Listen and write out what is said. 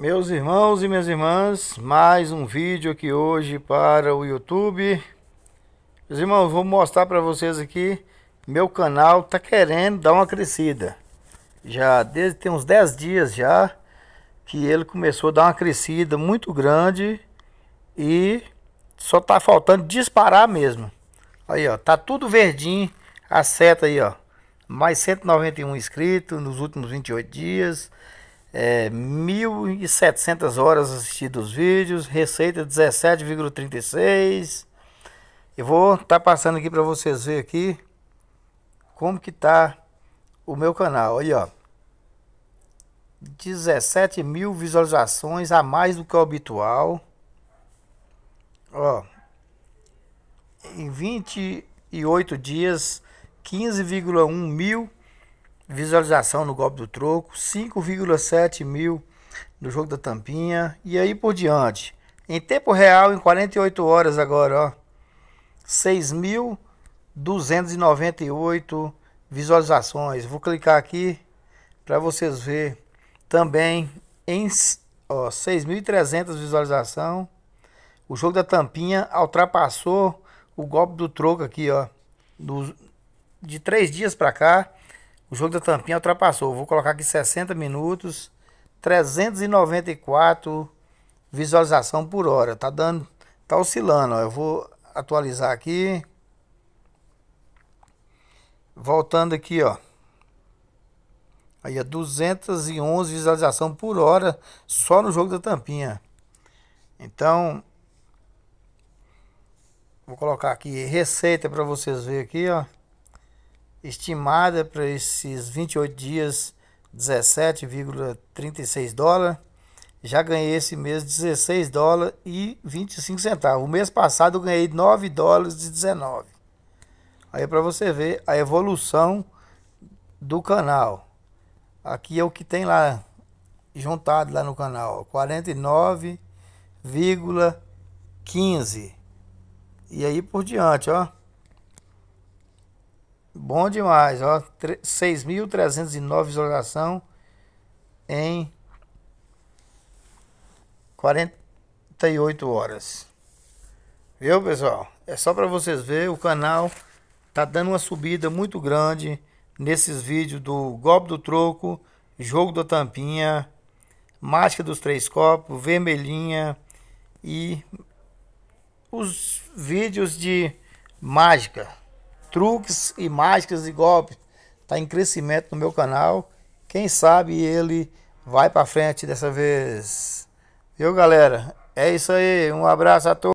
Meus irmãos e minhas irmãs, mais um vídeo aqui hoje para o YouTube. Meus irmãos, vou mostrar para vocês aqui, meu canal tá querendo dar uma crescida. Já desde tem uns 10 dias já que ele começou a dar uma crescida muito grande e só tá faltando disparar mesmo. Aí, ó, tá tudo verdinho a seta aí, ó. Mais 191 inscritos nos últimos 28 dias é, 1.700 horas assistidos os vídeos, receita 17,36. Eu vou estar tá passando aqui para vocês verem aqui como que tá o meu canal. Aí, ó. 17 mil visualizações a mais do que o habitual. Ó. Em 28 dias, 15,1 mil visualização no golpe do troco, 5,7 mil no jogo da tampinha e aí por diante. Em tempo real, em 48 horas agora, ó, 6.298 visualizações. Vou clicar aqui para vocês ver também em 6.300 visualização. O jogo da tampinha ultrapassou o golpe do troco aqui, ó, do, de três dias para cá. O jogo da Tampinha ultrapassou. Vou colocar aqui 60 minutos, 394 visualização por hora. Tá dando, tá oscilando. Ó. Eu vou atualizar aqui. Voltando aqui, ó. Aí é 211 visualização por hora só no jogo da Tampinha. Então, vou colocar aqui receita para vocês verem aqui, ó estimada para esses 28 dias 17,36 dólares. Já ganhei esse mês 16 dólares e 25 centavos. O mês passado eu ganhei 9 dólares e 19. Aí é para você ver a evolução do canal. Aqui é o que tem lá juntado lá no canal, 49,15. E aí por diante, ó. Bom demais, ó. 6.309 visualização em 48 horas. Viu, pessoal? É só para vocês verem, o canal tá dando uma subida muito grande nesses vídeos do golpe do troco, jogo da tampinha, mágica dos três copos, vermelhinha e os vídeos de mágica truques e mágicas de golpe. Está em crescimento no meu canal. Quem sabe ele vai para frente dessa vez. Viu, galera? É isso aí. Um abraço a todos.